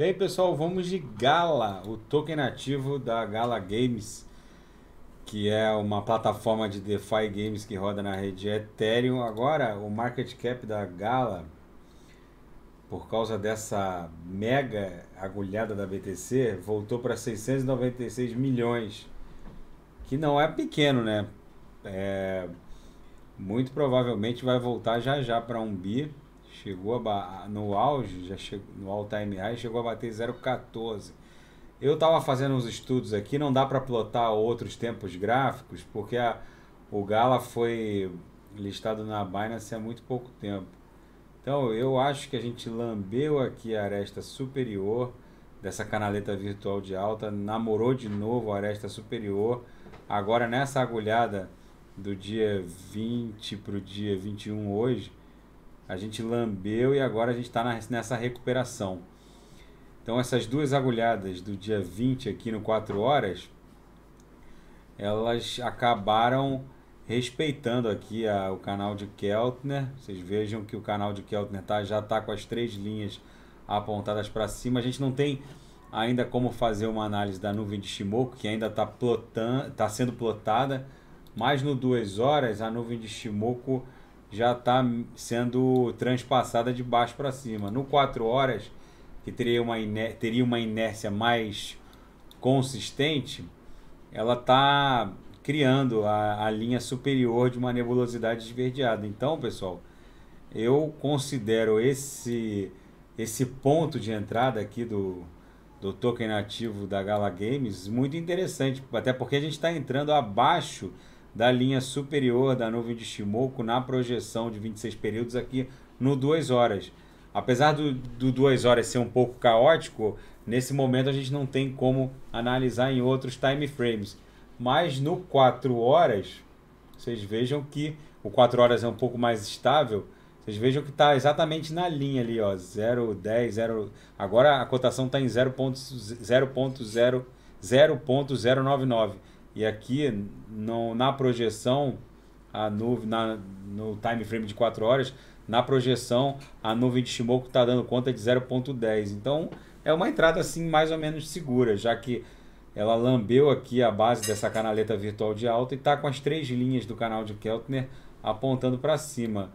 Bem, pessoal, vamos de Gala, o token nativo da Gala Games, que é uma plataforma de DeFi Games que roda na rede Ethereum. Agora, o market cap da Gala, por causa dessa mega agulhada da BTC, voltou para 696 milhões, que não é pequeno, né? É, muito provavelmente vai voltar já já para um bi Chegou a no auge, já chegou, no all time high, chegou a bater 0,14. Eu estava fazendo uns estudos aqui, não dá para plotar outros tempos gráficos, porque a, o Gala foi listado na Binance há muito pouco tempo. Então eu acho que a gente lambeu aqui a aresta superior dessa canaleta virtual de alta, namorou de novo a aresta superior. Agora nessa agulhada do dia 20 para o dia 21 hoje, a gente lambeu e agora a gente está nessa recuperação. Então essas duas agulhadas do dia 20 aqui no 4 horas, elas acabaram respeitando aqui a, o canal de Keltner. Vocês vejam que o canal de Keltner tá, já está com as três linhas apontadas para cima. A gente não tem ainda como fazer uma análise da nuvem de Shimoku, que ainda está tá sendo plotada, mas no 2 horas a nuvem de Shimoku já está sendo transpassada de baixo para cima. No 4 horas, que teria uma, inércia, teria uma inércia mais consistente, ela está criando a, a linha superior de uma nebulosidade esverdeada. Então, pessoal, eu considero esse, esse ponto de entrada aqui do, do token nativo da Gala Games muito interessante, até porque a gente está entrando abaixo da linha superior da nuvem de Shimoku na projeção de 26 períodos aqui no 2 horas. Apesar do, do 2 horas ser um pouco caótico, nesse momento a gente não tem como analisar em outros time frames. Mas no 4 horas, vocês vejam que o 4 horas é um pouco mais estável. Vocês vejam que está exatamente na linha ali, ó, 0, 10, 0. Agora a cotação está em 0.099. E aqui no, na projeção, a nuvem, na, no time frame de 4 horas, na projeção, a nuvem de Shimoku está dando conta de 0.10. Então é uma entrada assim mais ou menos segura, já que ela lambeu aqui a base dessa canaleta virtual de alta e está com as três linhas do canal de Keltner apontando para cima.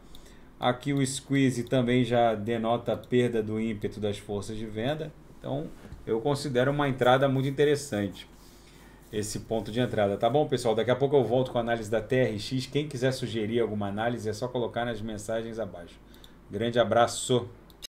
Aqui o squeeze também já denota a perda do ímpeto das forças de venda. Então, eu considero uma entrada muito interessante esse ponto de entrada. Tá bom, pessoal? Daqui a pouco eu volto com a análise da TRX. Quem quiser sugerir alguma análise, é só colocar nas mensagens abaixo. Grande abraço!